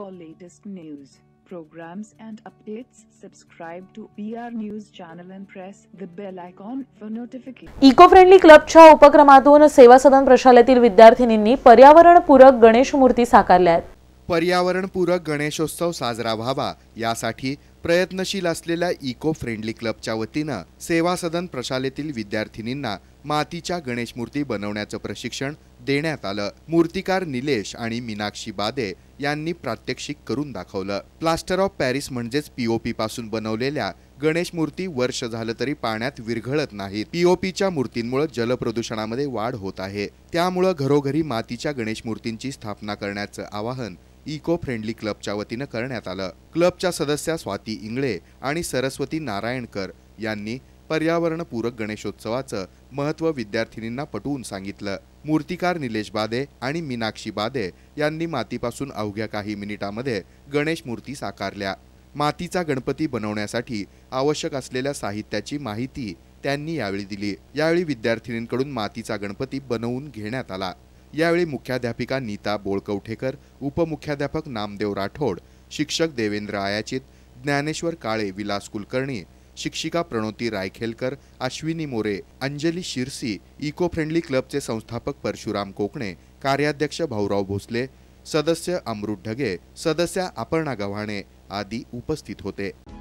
for latest news, programs and updates, subscribe to PR News channel and press the bell icon for notification. Eco friendly sadan उपक्रमातून सेवा सदन प्रशालेतील विद्यार्थिनींनी पर्यावरणपूरक गणेश मूर्ती साकारल्या आहेत पर्यावरणपूरक गणेशोत्सव साजरा व्हावा यासाठी प्रयत्नशील असलेल्या इको फ्रेंडली क्लबच्या वतीनं सेवा सदन प्रशालेतील विद्यार्थिनींना मातीच्या गणेश मूर्ती बनवण्याचं प्रशिक्षण देण्यात आलं मूर्तिकार निलेश आणि मीनाक्षी बादे यांनी प्रात्यक्षिक करून दाखवलं प्लास्टर ऑफ पॅरिस म्हणजेच पीओपी पासून बनवलेल्या गणेश मूर्ती वर्ष झालं तरी पाण्यात विरघळत नाहीत पीओपीच्या मूर्तींमुळे जलप्रदूषणामध्ये वाढ होत आहे त्यामुळं घरोघरी मातीच्या गणेश मूर्तींची स्थापना करण्याचं आवाहन इको फ्रेंडली क्लबच्या वतीनं करण्यात आलं क्लबच्या सदस्या स्वाती इंगळे आणि सरस्वती नारायणकर यांनी पर्यावरणपूरक गणेशोत्सवाचं महत्त्व विद्यार्थिनींना पटवून सांगितलं मूर्तिकार निलेश बादे आणि मीनाक्षी बादे यांनी मातीपासून अवघ्या काही मिनिटामध्ये गणेश मूर्ती साकारल्या मातीचा गणपती बनवण्यासाठी आवश्यक असलेल्या साहित्याची माहिती त्यांनी यावेळी दिली यावेळी विद्यार्थिनींकडून मातीचा गणपती बनवून घेण्यात आला यावेळी मुख्याध्यापिका नीता बोळकवठेकर उपमुख्याध्यापक नामदेव राठोड शिक्षक देवेंद्र आयाचित ज्ञानेश्वर काळे विलास कुलकर्णी शिक्षिका प्रणोती रायखेलकर अश्विनी मोरे अंजली शिरसी इको फ्रेंडली क्लबचे संस्थापक परशुराम कोकणे कार्याध्यक्ष भाऊराव भोसले सदस्य अमृत ढगे सदस्या अपर्णा गव्हाणे आदी उपस्थित होते